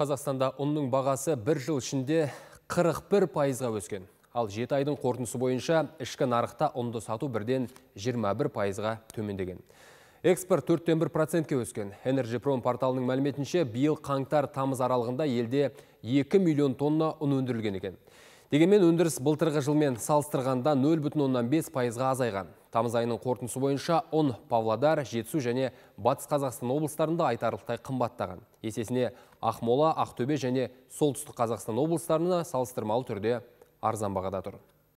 Қазақстанда ұнның бағасы бір жыл ішінде 41 пайызға өскен. Ал 7 айдың қортынсы бойынша ішкі нарықта ұнды сату бірден 21 пайызға төмендеген. Экспорт 4-1 процентке өскен. Энерджипром порталының мәліметінше биыл қаңтар тамыз аралығында елде 2 миллион тонна ұн өндірілген екен. Дегенмен өндіріс былтырғы жылмен салыстырғанда 0,5 пайызға азайған. Тамыз айының қортынсы бойынша ұн Павлодар, Жетсу және Батыс Қазақстан облыстарында айтарлықтай қымбаттаған. Есесіне Ақмола, Ақтөбе және Солтүстік Қазақстан облыстарына салыстырмалы түрде арзан бағада тұр.